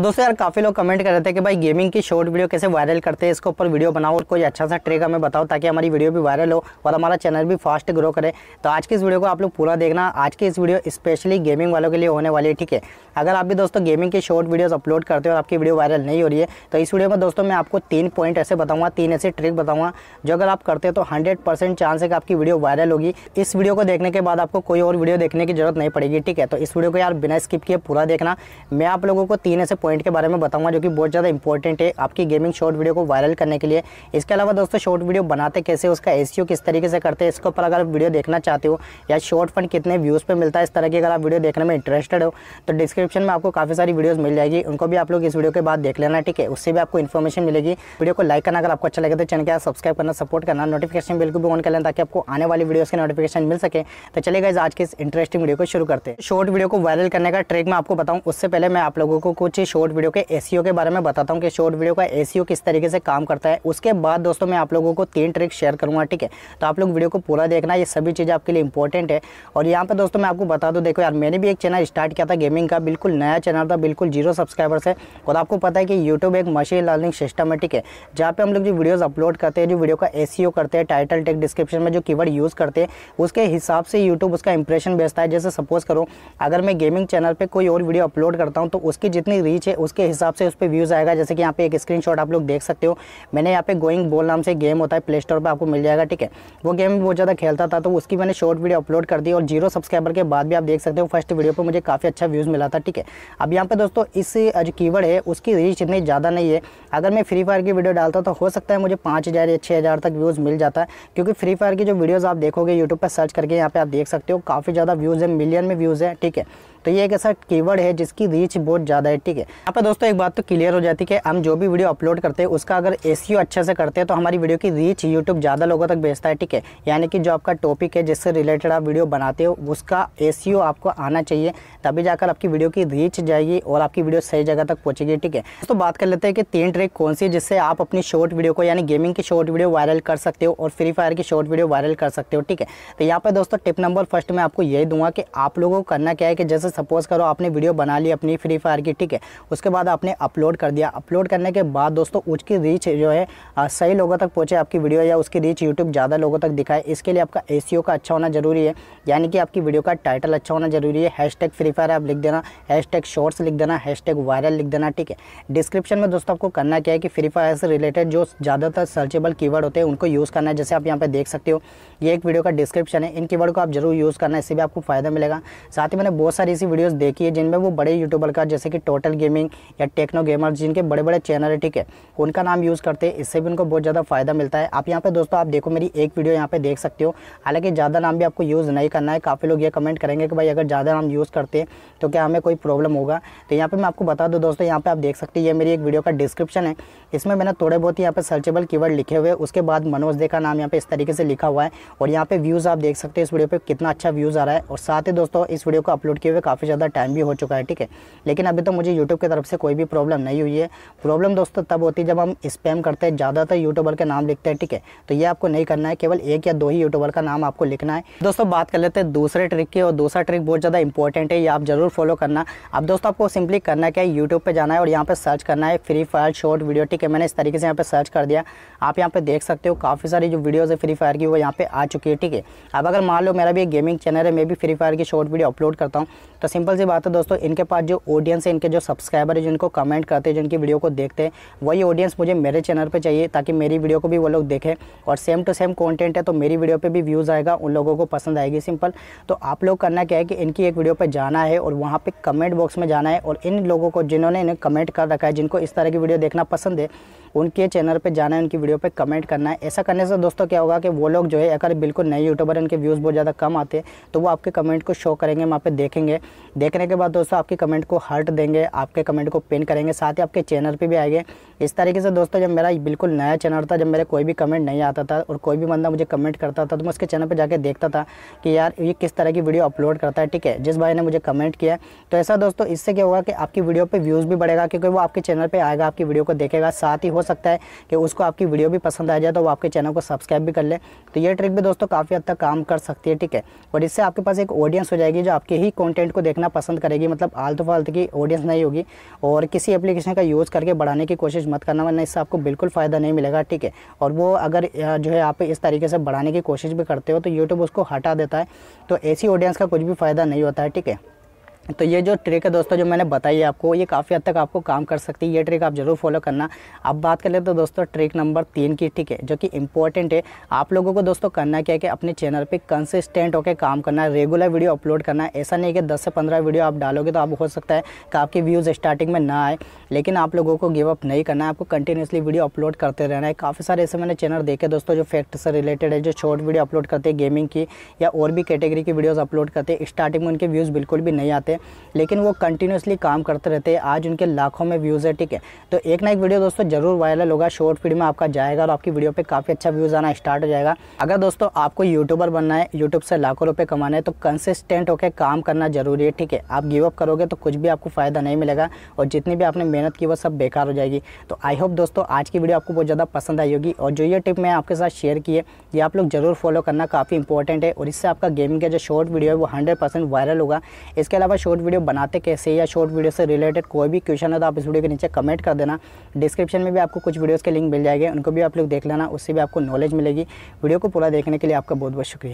दोस्तों यार काफ़ी लोग कमेंट कर रहे थे कि भाई गेमिंग की शॉर्ट वीडियो कैसे वायरल करते हैं इसके ऊपर वीडियो बनाओ और कोई अच्छा सा ट्रिक हमें बताओ ताकि हमारी वीडियो भी वायरल हो और हमारा चैनल भी फास्ट ग्रो करे तो आज की इस वीडियो को आप लोग पूरा देखना आज की इस वीडियो स्पेशली गेमिंग वालों के लिए होने वाली है ठीक है अगर आप भी दोस्तों गेमिंग की शॉर्ट वीडियोज़ अपलोड करते हो और आपकी वीडियो वायरल नहीं हो रही है तो इस वीडियो में दोस्तों मैं आपको तीन पॉइंट ऐसे बताऊँगा तीन ऐसे ट्रिक बताऊँगा जो अगर आप करते हो तो हंड्रेड चांस है कि आपकी वीडियो वायरल होगी इस वीडियो को देखने के बाद आपको कोई और वीडियो देखने की जरूरत नहीं पड़ेगी ठीक है तो इस वीडियो को यार बिना स्किप किए पूरा देखना मैं आप लोगों को तीन ऐसे पॉइंट के बारे में बताऊंगा जो कि बहुत ज़्यादा इंपॉर्टेंट है आपकी गेमिंग शॉर्ट वीडियो को वायरल करने के लिए इसके अलावा दोस्तों शॉर्ट वीडियो बनाते कैसे उसका एस e किस तरीके से करते हैं इसके ऊपर अगर आप वीडियो देखना चाहते हो या शॉर्ट फंड कितने व्यूज़ पर मिलता है इस तरह की अगर आप वीडियो देखने में इंटरेस्टेड हो तो डिस्क्रिप्शन में आपको काफ़ी सारी वीडियोज़ मिल जाएगी उनको भी आप लोग इस वीडियो के बाद देख लेना ठीक है उससे भी आपको इन्फॉर्मेशन मिलेगी वीडियो को लाइक करना अगर आपको अच्छा लगे तो चैनल क्या सब्सक्राइब करना सपोर्ट करना नोटिफिकेशन बिल्कुल भी ऑन कर लेना ताकि आपको आने वाली वीडियोज़ के नोटिफिकेशन मिल सके तो चलेगा इस आज के इस इंटरेस्टिंग वीडियो को शुरू करते हैं शॉर्ट वीडियो को वायरल करने का ट्रैक मैं आपको बताऊँ उससे पहले मैं आप लोगों को कुछ शॉर्ट वीडियो के एस e के बारे में बताता हूँ कि शॉर्ट वीडियो का एस e किस तरीके से काम करता है उसके बाद दोस्तों मैं आप लोगों को तीन ट्रिक शेयर करूँगा ठीक है तो आप लोग वीडियो को पूरा देखना ये सभी चीज़ें आपके लिए इंपॉर्टेंट है और यहाँ पर दोस्तों मैं आपको बता दूँ देखो यार मैंने भी एक चैनल स्टार्ट किया था गेमिंग का बिल्कुल नया चैनल था बिल्कुल जीरो सब्सक्राइबर से और आपको पता है कि यूट्यूब एक मशीन लर्निंग सिस्टम है ठीक है जहाँ पर हम लोग जो वीडियोज़ अपलोड करते हैं जो वीडियो का ए e करते हैं टाइटल टेक डिस्क्रिप्शन में जो की यूज़ करते हैं उसके हिसाब से यूट्यूब उसका इंप्रेशन बेचता है जैसे सपोज करो अगर मैं गेमिंग चैनल पर कोई और वीडियो अपलोड करता हूँ तो उसकी जितनी रीच नीचे उसके हिसाब से उस पर व्यूज़ आएगा जैसे कि यहाँ पे एक स्क्रीन आप लोग देख सकते हो मैंने यहाँ पे गोइंग बोल नाम से गेम होता है प्ले स्टोर पर आपको मिल जाएगा ठीक है वो गेम भी बहुत ज़्यादा खेलता था तो उसकी मैंने शॉर्ट वीडियो अपलोड कर दी और जीरो सब्सक्राइबर के बाद भी आप देख सकते हो फर्स्ट वीडियो पर मुझे काफ़ी अच्छा व्यूज़ मिला था ठीक है अब यहाँ पर दोस्तों इस जो कीवर्ड है उसकी रीच इतनी ज़्यादा नहीं है अगर मैं फ्री फायर की वीडियो डालता तो हो सकता है मुझे पाँच हज़ार या छः हज़ार तक व्यूज़ मिल जाता है क्योंकि फ्री फायर की जो वीडियोज़ आप देखोगे यूट्यूब पर सर्च करके यहाँ पे आप देख सकते हो काफ़ी ज़्यादा व्यूज़ है मिलियन में व्यूज़ है ठीक है तो ये एक ऐसा कीवर्ड है जिसकी रीच बहुत ज़्यादा है ठीक है यहाँ पर दोस्तों एक बात तो क्लियर हो जाती है कि हम जो भी वीडियो अपलोड करते हैं उसका अगर एस e अच्छे से करते हैं तो हमारी वीडियो की रीच यूट्यूब ज़्यादा लोगों तक भेजता है ठीक है यानी कि जो आपका टॉपिक है जिससे रिलेटेड आप वीडियो बनाते हो उसका ओ e आपको आना चाहिए तभी जाकर आपकी वीडियो की रीच जाएगी और आपकी वीडियो सही जगह तक पहुँचेगी ठीक है तो बात कर लेते हैं कि तीन ट्रिक कौन सी जिससे आप अपनी शॉर्ट वीडियो को यानी गेमिंग की शॉर्ट वीडियो वायरल कर सकते हो और फ्री फायर की शॉर्ट वीडियो वायरल कर सकते हो ठीक है तो यहाँ पर दोस्तों टिप नंबर फर्स्ट मैं आपको यही दूंगा कि आप लोगों को करना क्या है कि जैसे सपोज करो आपने वीडियो बना ली अपनी फ्री फायर की ठीक है उसके बाद आपने अपलोड कर दिया अपलोड करने के बाद दोस्तों उसकी रीच जो है सही लोगों तक पहुँचे आपकी वीडियो या उसकी रीच यूट्यूब ज़्यादा लोगों तक दिखाए इसके लिए आपका ए e का अच्छा होना ज़रूरी है यानी कि आपकी वीडियो का टाइटल अच्छा होना ज़रूरी है हैश टैग फ्री फायर आप लिख देना हैश टैग शॉर्ट्स लिख देना हैश टैग वायरल लिख देना ठीक है डिस्क्रिप्शन में दोस्तों आपको करना क्या है कि फ्री फायर से रिलेटेड जो ज़्यादातर सर्चेबल कीवर्ड होते हैं उनको यूज़ करना है जैसे आप यहाँ पे देख सकते हो ये एक वीडियो का डिस्क्रिप्शन है इन कीवर्ड को आप जरूर यूज़ करना है इससे भी आपको फ़ायदा मिलेगा साथ ही मैंने बहुत सारी ऐसी वीडियोज़ देखी है जिनमें वो बड़े यूट्यूबर का जैसे कि टोटल गेम गेमिंग या टेक्नो गेमर जिनके बड़े बड़े चैनल है ठीक है उनका नाम यूज़ करते हैं इससे भी उनको बहुत ज़्यादा फ़ायदा मिलता है आप यहाँ पे दोस्तों आप देखो मेरी एक वीडियो यहाँ पे देख सकते हो हालांकि ज़्यादा नाम भी आपको यूज़ नहीं करना है काफ़ी लोग ये कमेंट करेंगे कि भाई अगर ज़्यादा नाम यूज़ करते हैं तो क्या हमें कोई प्रॉब्लम होगा तो यहाँ पर मैं आपको बता दूँ दोस्तों यहाँ पर आप देख सकते हैं ये मेरी एक वीडियो का डिस्क्रिप्शन है इसमें मैंने थोड़े बहुत यहाँ पर सर्चेबल की लिखे हुए उसके बाद मनोज दे का नाम यहाँ पर इस तरीके से लिखा हुआ है और यहाँ पर व्यूज़ आप देख सकते हो इस वीडियो पर कितना अच्छा व्यूज़ आ रहा है और साथ ही दोस्तों इस वीडियो को अपलोड किए हुए काफ़ी ज़्यादा टाइम भी हो चुका है ठीक है लेकिन अभी तो मुझे यूट्यूब की तरफ से कोई भी प्रॉब्लम नहीं हुई है प्रॉब्लम दोस्तों तब होती है जब हम स्पैम करते हैं ज़्यादातर यूट्यूबर के नाम लिखते हैं ठीक है तो ये आपको नहीं करना है केवल एक या दो ही यूट्यूबर का नाम आपको लिखना है दोस्तों बात कर लेते हैं दूसरे ट्रिक की और दूसरा ट्रिक बहुत ज़्यादा इंपॉर्टेंट है ये आप जरूर फॉलो करना अब दोस्तों आपको सिंपली करना क्या है यूट्यूब पर जाना है और यहाँ पर सर्च करना है फ्री फायर शॉर्ट वीडियो ठीक है मैंने इस तरीके से यहाँ पर सर्च कर दिया आप यहाँ पर देख सकते हो काफ़ी सारी जो वीडियोज़ है फ्री फायर की वो यहाँ पर आ चुकी है ठीक है अब अगर मान लो मेरा भी एक गेमिंग चैनल है मैं भी फ्री फायर की शॉर्ट वीडियो अपलोड करता हूँ तो सिंपल सी बात है दोस्तों इनके पास जो ऑडियंस है इनके जो सब्सक्राइब सब्सक्राइबर है जिनको कमेंट करते हैं जिनकी वीडियो को देखते हैं वही ऑडियंस मुझे मेरे चैनल पर चाहिए ताकि मेरी वीडियो को भी वो लोग देखें और सेम टू सेम कॉन्टेंट है तो मेरी वीडियो पर भी व्यूज़ आएगा उन लोगों को पसंद आएगी सिंपल तो आप लोग करना क्या है कि इनकी एक वीडियो पर जाना है और वहाँ पर कमेंट बॉक्स में जाना है और इन लोगों को जिन्होंने इन्हें कमेंट कर रखा है जिनको इस तरह की वीडियो देखना पसंद है उनके चैनल पर जाना है उनकी वीडियो पर कमेंट करना है ऐसा करने से दोस्तों क्या होगा कि वो लोग जो है अगर बिल्कुल नए यूट्यूबर उनके व्यूज़ बहुत ज़्यादा कम आते हैं तो वो आपके कमेंट को शो करेंगे वहाँ पर देखेंगे देखने के बाद दोस्तों आपके कमेंट को हर्ट देंगे आपके कमेंट को पिन करेंगे साथ ही आपके चैनल पर भी आएंगे इस तरीके से दोस्तों जब मेरा बिल्कुल नया चैनल था जब मेरे कोई भी कमेंट नहीं आता था और कोई भी बंदा मुझे कमेंट करता था तो मैं उसके चैनल पर जाकर देखता था कि यार ये किस तरह की वीडियो अपलोड करता है ठीक है जिस भाई ने मुझे कमेंट किया तो ऐसा दोस्तों इससे क्या होगा कि आपकी वीडियो पर व्यूज़ भी बढ़ेगा क्योंकि वो आपके चैनल पर आएगा आपकी वीडियो को देखेगा साथ ही हो सकता है कि उसको आपकी वीडियो भी पसंद आ जाए तो वो आपके चैनल को सब्सक्राइब भी कर ले तो ये ट्रिक भी दोस्तों काफ़ी हद तक काम कर सकती है ठीक है और इससे आपके पास एक ऑडियंस हो जाएगी जो आपके ही कॉन्टेंट को देखना पसंद करेगी मतलब आलतू फालतू की ऑडियंस नहीं होगी और किसी एप्लीकेशन का यूज़ करके बढ़ाने की कोशिश मत करना वरना इससे आपको बिल्कुल फ़ायदा नहीं मिलेगा ठीक है और वो अगर जो है आप इस तरीके से बढ़ाने की कोशिश भी करते हो तो यूट्यूब उसको हटा देता है तो ऐसी ऑडियंस का कुछ भी फ़ायदा नहीं होता है ठीक है तो ये जो ट्रिक है दोस्तों जो मैंने बताई है आपको ये काफ़ी हद तक आपको काम कर सकती है ये ट्रिक आप जरूर फॉलो करना अब बात कर ले तो दोस्तों ट्रिक नंबर तीन की ठीक है जो कि इंपॉर्टेंट है आप लोगों को दोस्तों करना क्या है कि अपने चैनल पे कंसिस्टेंट होकर काम करना है रेगुलर वीडियो अपलोड करना है ऐसा नहीं कि दस से पंद्रह वीडियो आप डालोगे तो आप हो सकता है कि आपके व्यूज़ स्टार्टिंग में ना आए लेकिन आप लोगों को गिवअप नहीं करना है आपको कंटिन्यूसली वीडियो अपलोड करते रहना है काफ़ी सारे ऐसे मैंने चैनल देखे दोस्तों जो फैक्ट से रिलेटेड है जो शॉर्ट वीडियो अपलोड करते हैं गेमिंग की या और भी कैटेगरी की वीडियोज़ अपलोड करते हैं स्टार्टिंग में उनके व्यूज़ बिल्कुल भी नहीं आते हैं लेकिन वो कंटिन्यूसली काम करते रहते हैं आज उनके लाखों में व्यूज़ है ठीक है तो एक ना एक वीडियो दोस्तों जरूर वायरल होगा शॉर्ट फीड में आपका जाएगा और आपकी वीडियो पर काफ़ी अच्छा व्यूज़ आना स्टार्ट हो जाएगा अगर दोस्तों आपको यूट्यूबर बनना है यूट्यूब से लाखों रुपये कमाना है तो कंसिस्टेंट होकर काम करना जरूरी है ठीक है आप गिव अप करोगे तो कुछ भी आपको फ़ायदा नहीं मिलेगा और जितनी भी आपने मेहनत की वो सब बेकार हो जाएगी तो आई होप दोस्तों आज की वीडियो आपको बहुत ज़्यादा पसंद आई होगी और जो ये टिप मैं आपके साथ शेयर की है ये आप लोग ज़रूर फॉलो करना काफ़ी इंपॉर्टेंट है और इससे आपका गेमिंग का जो शॉर्ट वीडियो है वो हंड्रेड वायरल होगा इसके अलावा शॉर्ट वीडियो बनाते कैसे या शॉर्ट वीडियो से रिलेटेड कोई भी क्वेश्चन है तो आप इस वीडियो के नीचे कमेंट कर देना डिस्क्रिप्शन में भी आपको कुछ वीडियोज़ के लिंक मिल जाएंगे उनको भी आप लोग देख लेना उससे भी आपको नॉलेज मिलेगी वीडियो को पूरा देखने के लिए आपका बहुत बहुत शुक्रिया